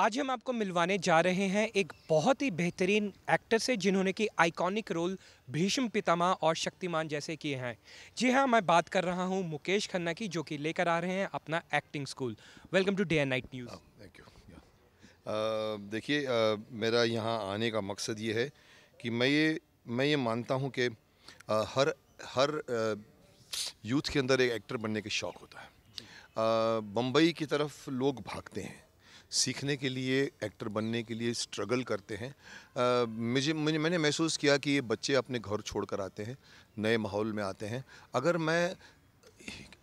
आज हम आपको मिलवाने जा रहे हैं एक बहुत ही बेहतरीन एक्टर से जिन्होंने कि आइकॉनिक रोल भीष्म पितामह और शक्तिमान जैसे किए हैं जी हाँ मैं बात कर रहा हूँ मुकेश खन्ना की जो कि लेकर आ रहे हैं अपना acting school welcome to day and night news thank you देखिए uh, मेरा यहाँ आने का मकसद ये है कि मैं ये मैं ये मानता हूँ कि uh, हर हर यूथ uh, के अंदर एक एक्टर बनने का शौक़ होता है uh, बम्बई की तरफ लोग भागते हैं सीखने के लिए एक्टर बनने के लिए स्ट्रगल करते हैं मुझे मुझे मैंने महसूस किया कि ये बच्चे अपने घर छोड़ कर आते हैं नए माहौल में आते हैं अगर मैं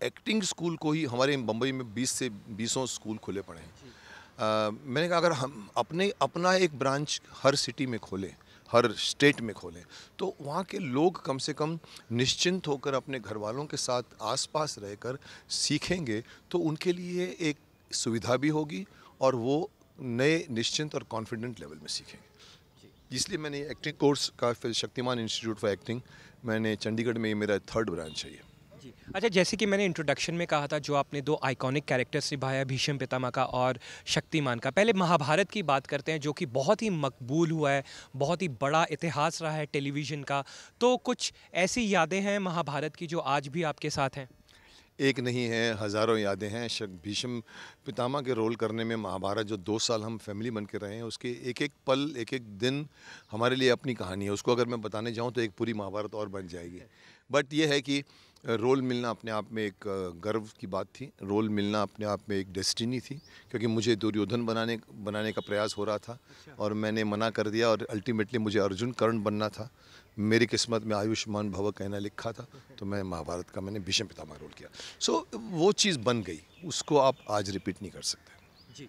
एक्टिंग स्कूल को ही हमारे बम्बई में 20 से बीसों स्कूल खुले पड़े हैं मैंने कहा अगर हम अपने अपना एक ब्रांच हर सिटी में खोलें हर स्टेट में खोलें तो वहाँ के लोग कम से कम निश्चिंत होकर अपने घर वालों के साथ आसपास रहकर सीखेंगे तो उनके लिए एक सुविधा भी होगी और वो नए निश्चिंत और कॉन्फिडेंट लेवल में सीखेंगे इसलिए मैंने एक्टिंग कोर्स का फिर शक्तिमान इंस्टीट्यूट फॉर एक्टिंग मैंने चंडीगढ़ में मेरा थर्ड ब्रांच है ये अच्छा जैसे कि मैंने इंट्रोडक्शन में कहा था जो आपने दो आइकॉनिक कैरेक्टर्स निभाया भीष्म पितामह का और शक्तिमान का पहले महाभारत की बात करते हैं जो कि बहुत ही मकबूल हुआ है बहुत ही बड़ा इतिहास रहा है टेलीविज़न का तो कुछ ऐसी यादें हैं महाभारत की जो आज भी आपके साथ हैं एक नहीं है हज़ारों यादें हैं शक भीष्म पितामा के रोल करने में महाभारत जो दो साल हम फैमिली बन के रहे हैं उसके एक एक पल एक एक दिन हमारे लिए अपनी कहानी है उसको अगर मैं बताने जाऊँ तो एक पूरी महाभारत और बन जाएगी बट ये है कि रोल मिलना अपने आप में एक गर्व की बात थी रोल मिलना अपने आप में एक डेस्टिनी थी क्योंकि मुझे दुर्योधन बनाने बनाने का प्रयास हो रहा था अच्छा। और मैंने मना कर दिया और अल्टीमेटली मुझे अर्जुन कर्ण बनना था मेरी किस्मत में आयुष्मान भव कहना लिखा था तो मैं महाभारत का मैंने भीष्म पितामह रोल किया सो so, वो चीज़ बन गई उसको आप आज रिपीट नहीं कर सकते जी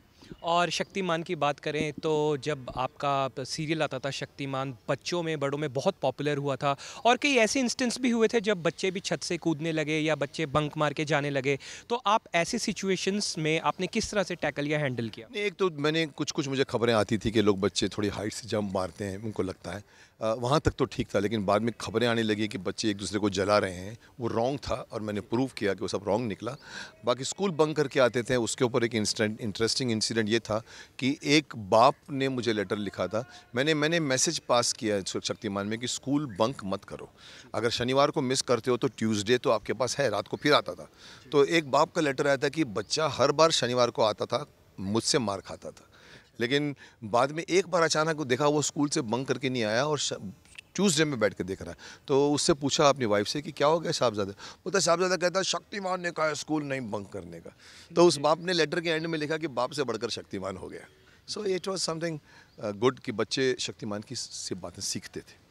और शक्तिमान की बात करें तो जब आपका सीरियल आता था शक्तिमान बच्चों में बड़ों में बहुत पॉपुलर हुआ था और कई ऐसे इंस्टेंस भी हुए थे जब बच्चे भी छत से कूदने लगे या बच्चे बंक मार के जाने लगे तो आप ऐसे सिचुएशंस में आपने किस तरह से टैकल या हैंडल किया एक तो मैंने कुछ कुछ मुझे खबरें आती थी कि लोग बच्चे थोड़ी हाइट से जंप मारते हैं उनको लगता है वहाँ तक तो ठीक था लेकिन बाद में खबरें आने लगी कि बच्चे एक दूसरे को जला रहे हैं वो रॉन्ग था और मैंने प्रूव किया कि वो सब रॉन्ग निकला बाकी स्कूल बंक करके आते थे उसके ऊपर एक इंस्टेंट इंटरेस्टिंग इंसिडेंट ये था कि एक बाप ने मुझे लेटर लिखा था मैंने मैंने मैसेज पास किया शक्तिमान में कि स्कूल बंक मत करो अगर शनिवार को मिस करते हो तो ट्यूज़डे तो आपके पास है रात को फिर आता था तो एक बाप का लेटर आया था कि बच्चा हर बार शनिवार को आता था मुझसे मार खाता था लेकिन बाद में एक बार अचानक को देखा वो स्कूल से बंक करके नहीं आया और ट्यूजडे में बैठ कर देख रहा है तो उससे पूछा अपनी वाइफ से कि क्या हो गया साहबजादा बोलता साहबजादा कहता शक्तिमान ने कहा स्कूल नहीं बंक करने का तो उस बाप ने लेटर के एंड में लिखा कि बाप से बढ़कर शक्तिमान हो गया so it was something good कि बच्चे शक्तिमान की से बातें सीखते थे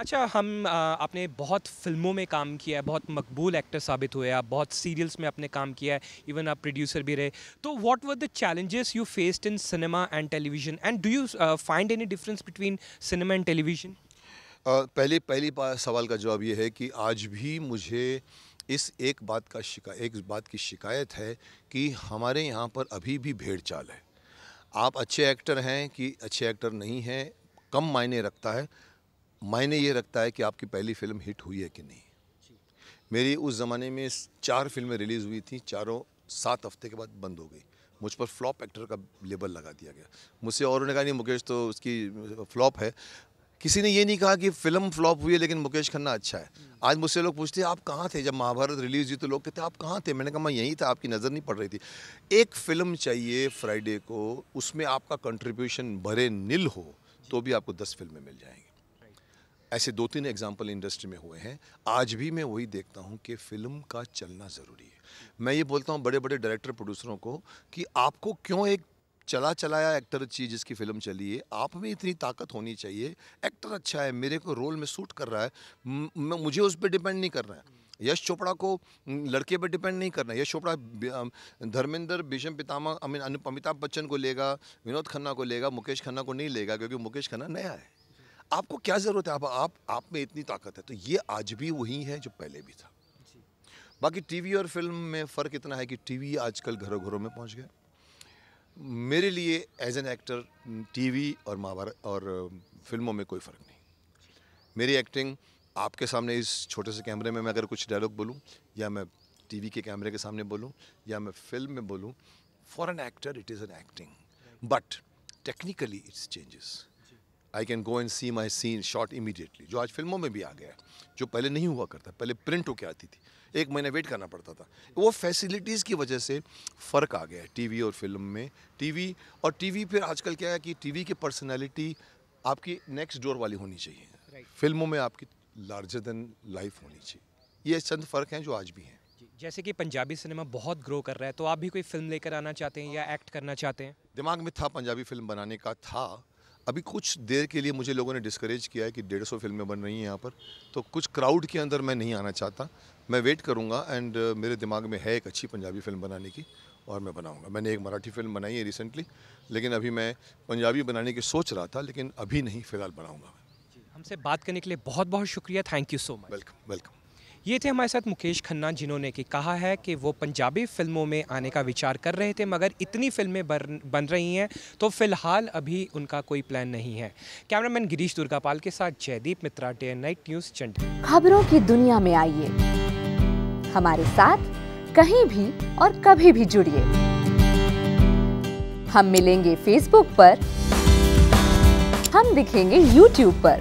अच्छा हम आपने बहुत फिल्मों में काम किया है बहुत मकबूल एक्टर साबित हुए आप बहुत सीरियल्स में आपने काम किया है इवन आप प्रोड्यूसर भी रहे तो what were the challenges you faced in cinema and television and do you find any difference between cinema and television पहले पहली सवाल का जवाब ये है कि आज भी मुझे इस एक बात का शिका एक बात की शिकायत है कि हमारे यहाँ पर अभी भी भेड़ चाल है आप अच्छे एक्टर हैं कि अच्छे एक्टर नहीं हैं कम मायने रखता है मायने ये रखता है कि आपकी पहली फिल्म हिट हुई है कि नहीं मेरी उस ज़माने में चार फिल्में रिलीज़ हुई थी चारों सात हफ्ते के बाद बंद हो गई मुझ पर फ्लॉप एक्टर का लेबल लगा दिया गया मुझसे और उन्होंने कहा नहीं मुकेश तो उसकी फ्लॉप है किसी ने ये नहीं कहा कि फिल्म फ्लॉप हुई है लेकिन मुकेश खन्ना अच्छा है हम्म। आज मुझसे लोग पूछते हैं आप कहाँ थे जब महाभारत रिलीज हुई तो लोग कहते आप कहाँ थे मैंने कहा मैं यहीं था आपकी नज़र नहीं पड़ रही थी एक फिल्म चाहिए फ्राइडे को उसमें आपका कंट्रीब्यूशन भरे नील हो तो भी आपको दस फिल्में मिल जाएंगी ऐसे दो तीन एग्जाम्पल इंडस्ट्री में हुए हैं आज भी मैं वही देखता हूँ कि फिल्म का चलना ज़रूरी है मैं ये बोलता हूँ बड़े बड़े डायरेक्टर प्रोड्यूसरों को कि आपको क्यों एक चला चलाया एक्टर अच्छी जिसकी फिल्म चली है आप में इतनी ताकत होनी चाहिए एक्टर अच्छा है मेरे को रोल में सूट कर रहा है मुझे उस पर डिपेंड नहीं करना है यश चोपड़ा को लड़के पर डिपेंड नहीं करना यश चोपड़ा धर्मेंद्र भीषम पितामा आई मीन अमिताभ बच्चन को लेगा विनोद खन्ना को लेगा मुकेश खन्ना को नहीं लेगा क्योंकि मुकेश खन्ना नया है आपको क्या ज़रूरत है आप आप आप में इतनी ताकत है तो ये आज भी वही है जो पहले भी था बाकी टीवी और फिल्म में फ़र्क इतना है कि टीवी आजकल घरों घरों में पहुंच गया मेरे लिए एज एन एक्टर टीवी और महाभारत और फिल्मों में कोई फ़र्क नहीं मेरी एक्टिंग आपके सामने इस छोटे से कैमरे में मैं अगर कुछ डायलॉग बोलूँ या मैं टीवी के कैमरे के सामने बोलूँ या मैं फिल्म में बोलूँ for an actor it is an acting but technically it's changes I can go and see my scene shot immediately जो आज फिल्मों में भी आ गया जो पहले नहीं हुआ करता पहले प्रिंट होकर आती थी एक महीना वेट करना पड़ता था वो फैसिलिटीज़ की वजह से फ़र्क आ गया है वी और फिल्म में वी और टीवी फिर आजकल क्या है कि वी की पर्सनैलिटी आपकी नेक्स्ट डोर वाली होनी चाहिए right. फिल्मों में आपकी लार्जर देन लाइफ होनी चाहिए ये चंद फ़र्क हैं जो आज भी हैं जैसे कि पंजाबी सिनेमा बहुत ग्रो कर रहा है तो आप भी कोई फिल्म लेकर आना चाहते हैं या एक्ट करना चाहते हैं दिमाग में था पंजाबी फिल्म बनाने का था अभी कुछ देर के लिए मुझे लोगों ने डिस्करेज किया है कि डेढ़ सौ फिल्में बन रही हैं यहाँ पर तो कुछ क्राउड के अंदर मैं नहीं आना चाहता मैं वेट करूँगा एंड uh, मेरे दिमाग में है एक अच्छी पंजाबी फिल्म बनाने की और मैं बनाऊँगा मैंने एक मराठी फिल्म बनाई है रिसेंटली लेकिन अभी मैं पंजाबी बनाने की सोच रहा था लेकिन अभी नहीं फ़िलहाल बनाऊँगा हमसे बात करने के लिए बहुत बहुत शुक्रिया thank you so much welcome welcome ये थे हमारे साथ मुकेश खन्ना जिन्होंने कि कहा है कि वो पंजाबी फिल्मों में आने का विचार कर रहे थे मगर इतनी फिल्में बन रही हैं तो फ़िलहाल अभी उनका कोई प्लान नहीं है कैमरामैन गिरीश दुर्गापाल के साथ Jaideep Mitra day night news चंडी खबरों की दुनिया में आइए हमारे साथ कहीं भी और कभी भी जुड़िए हम मिलेंगे फेसबुक पर हम दिखेंगे यूट्यूब पर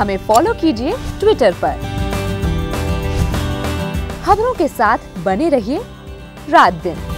हमें फॉलो कीजिए ट्विटर पर खबरों के साथ बने रहिए रात दिन